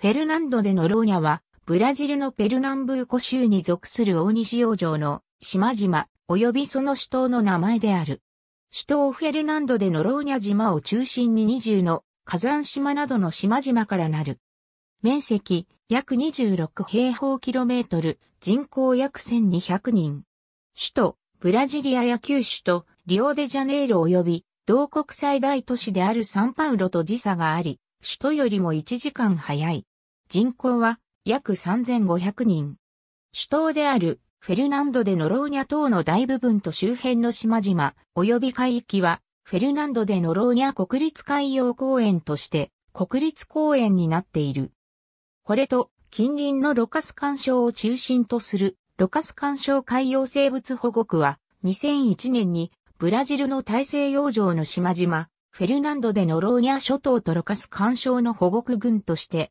フェルナンド・デ・ノローニャは、ブラジルのペルナンブーコ州に属する大西洋上の島々、及びその首都の名前である。首都フェルナンド・デ・ノローニャ島を中心に20の火山島などの島々からなる。面積約26平方キロメートル、人口約1200人。首都、ブラジリアや九州とリオデジャネイロ及び同国最大都市であるサンパウロと時差があり、首都よりも1時間早い。人口は約3500人。首都であるフェルナンドでノローニャ島の大部分と周辺の島々及び海域はフェルナンドでノローニャ国立海洋公園として国立公園になっている。これと近隣のロカス干渉を中心とするロカス干渉海洋生物保護区は2001年にブラジルの大西洋上の島々フェルナンドでノローニャ諸島とロカス干渉の保護区群として